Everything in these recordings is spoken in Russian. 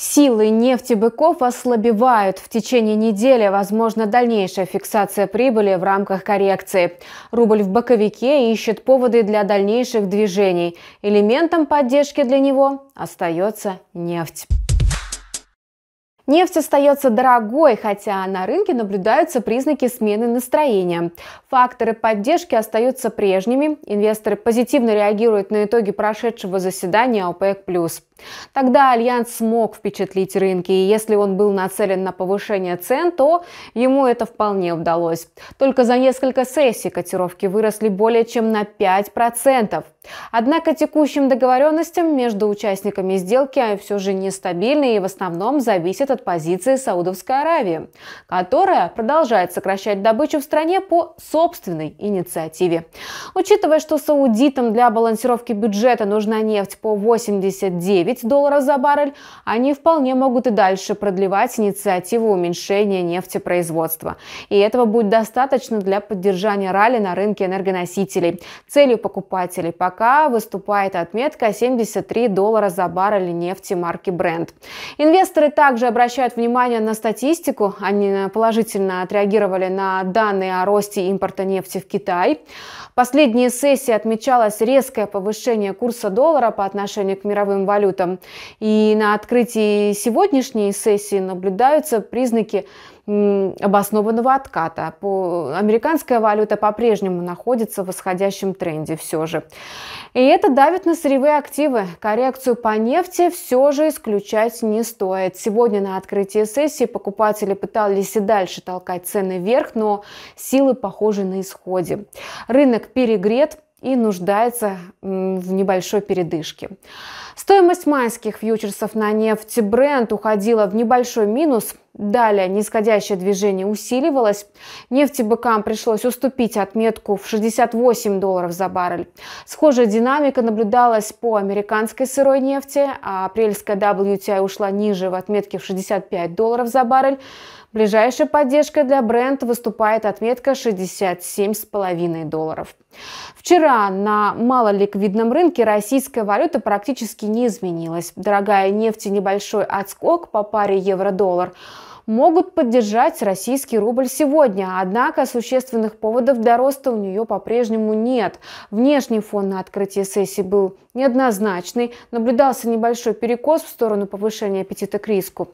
Силы нефти быков ослабевают. В течение недели возможна дальнейшая фиксация прибыли в рамках коррекции. Рубль в боковике ищет поводы для дальнейших движений. Элементом поддержки для него остается нефть. Нефть остается дорогой, хотя на рынке наблюдаются признаки смены настроения. Факторы поддержки остаются прежними. Инвесторы позитивно реагируют на итоги прошедшего заседания ОПЕК+. Тогда Альянс смог впечатлить рынки, и если он был нацелен на повышение цен, то ему это вполне удалось. Только за несколько сессий котировки выросли более чем на 5%. Однако текущим договоренностям между участниками сделки все же нестабильны и в основном зависят от позиции Саудовской Аравии, которая продолжает сокращать добычу в стране по собственной инициативе. Учитывая, что саудитам для балансировки бюджета нужна нефть по 89 долларов за баррель, они вполне могут и дальше продлевать инициативу уменьшения нефтепроизводства. И этого будет достаточно для поддержания ралли на рынке энергоносителей. Целью покупателей пока 40 выступает отметка 73 доллара за баррель нефти марки Brent. Инвесторы также обращают внимание на статистику. Они положительно отреагировали на данные о росте импорта нефти в Китай. Последние сессии отмечалось резкое повышение курса доллара по отношению к мировым валютам. И на открытии сегодняшней сессии наблюдаются признаки обоснованного отката. Американская валюта по-прежнему находится в восходящем тренде все же. И это давит на сырьевые активы. Коррекцию по нефти все же исключать не стоит. Сегодня на открытии сессии покупатели пытались и дальше толкать цены вверх, но силы похожи на исходе. Рынок перегрет, и нуждается в небольшой передышке. Стоимость майских фьючерсов на нефть бренд уходила в небольшой минус – Далее нисходящее движение усиливалось. Нефти БКМ пришлось уступить отметку в 68 долларов за баррель. Схожая динамика наблюдалась по американской сырой нефти. А апрельская WTI ушла ниже в отметке в 65 долларов за баррель. Ближайшая поддержка для бренда выступает отметка 67,5 долларов. Вчера на малоликвидном рынке российская валюта практически не изменилась. Дорогая нефть и небольшой отскок по паре евро-доллар – могут поддержать российский рубль сегодня, однако существенных поводов для роста у нее по-прежнему нет. Внешний фон на открытии сессии был неоднозначный, наблюдался небольшой перекос в сторону повышения аппетита к риску.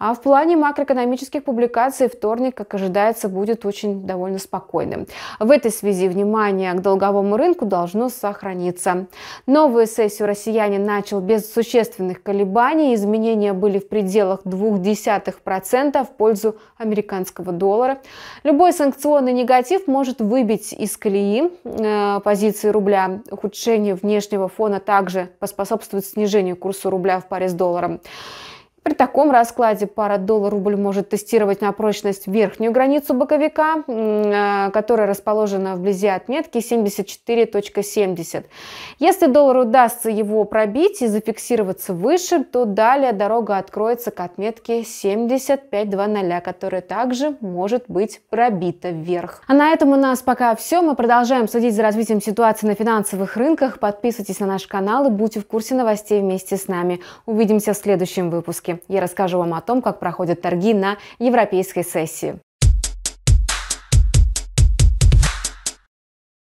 А в плане макроэкономических публикаций вторник, как ожидается, будет очень довольно спокойным. В этой связи внимание к долговому рынку должно сохраниться. Новую сессию россиянин начал без существенных колебаний, изменения были в пределах 0,2%, цента в пользу американского доллара. Любой санкционный негатив может выбить из колеи э, позиции рубля. Ухудшение внешнего фона также поспособствует снижению курса рубля в паре с долларом. При таком раскладе пара доллар-рубль может тестировать на прочность верхнюю границу боковика, э, которая расположена вблизи отметки 74.70. Если доллар удастся его пробить и зафиксироваться выше, то далее дорога откроется к отметке 75.00, которая также может быть пробита вверх. А на этом у нас пока все. Мы продолжаем следить за развитием ситуации на финансовых рынках. Подписывайтесь на наш канал и будьте в курсе новостей вместе с нами. Увидимся в следующем выпуске площадке. Я расскажу вам о том, как проходят торги на европейской сессии.